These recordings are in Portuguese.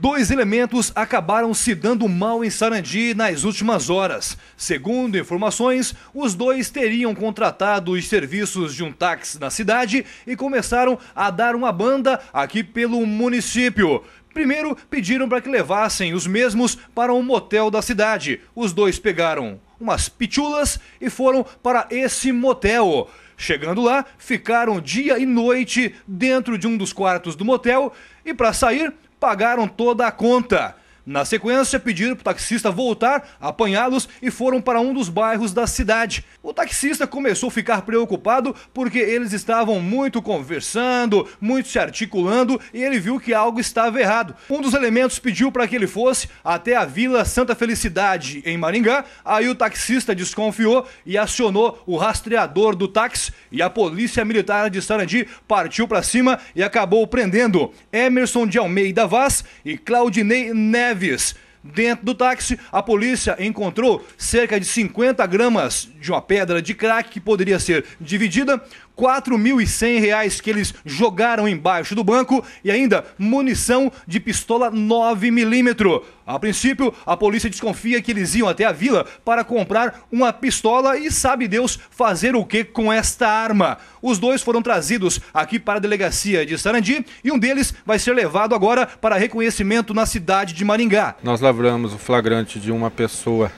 Dois elementos acabaram se dando mal em Sarandi nas últimas horas. Segundo informações, os dois teriam contratado os serviços de um táxi na cidade e começaram a dar uma banda aqui pelo município. Primeiro, pediram para que levassem os mesmos para um motel da cidade. Os dois pegaram umas pitulas e foram para esse motel. Chegando lá, ficaram dia e noite dentro de um dos quartos do motel e para sair pagaram toda a conta. Na sequência, pediram para o taxista voltar, apanhá-los e foram para um dos bairros da cidade. O taxista começou a ficar preocupado porque eles estavam muito conversando, muito se articulando e ele viu que algo estava errado. Um dos elementos pediu para que ele fosse até a Vila Santa Felicidade, em Maringá. Aí o taxista desconfiou e acionou o rastreador do táxi e a polícia militar de Sarandi partiu para cima e acabou prendendo Emerson de Almeida Vaz e Claudinei Neves leves. Dentro do táxi, a polícia encontrou cerca de 50 gramas de uma pedra de crack que poderia ser dividida. 4.100 reais que eles jogaram embaixo do banco e ainda munição de pistola 9mm. A princípio, a polícia desconfia que eles iam até a vila para comprar uma pistola e sabe Deus fazer o que com esta arma. Os dois foram trazidos aqui para a delegacia de Sarandi e um deles vai ser levado agora para reconhecimento na cidade de Maringá. Nós lavramos o flagrante de uma pessoa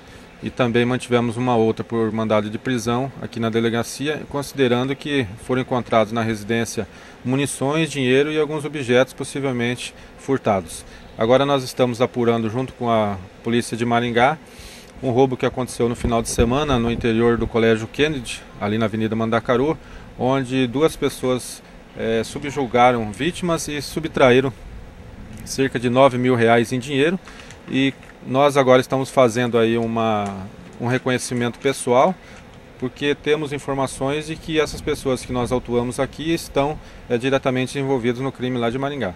e também mantivemos uma outra por mandado de prisão aqui na delegacia, considerando que foram encontrados na residência munições, dinheiro e alguns objetos possivelmente furtados. Agora nós estamos apurando junto com a polícia de Maringá um roubo que aconteceu no final de semana no interior do Colégio Kennedy, ali na Avenida Mandacaru, onde duas pessoas é, subjulgaram vítimas e subtraíram cerca de 9 mil reais em dinheiro e nós agora estamos fazendo aí uma, um reconhecimento pessoal, porque temos informações de que essas pessoas que nós autuamos aqui estão é, diretamente envolvidas no crime lá de Maringá.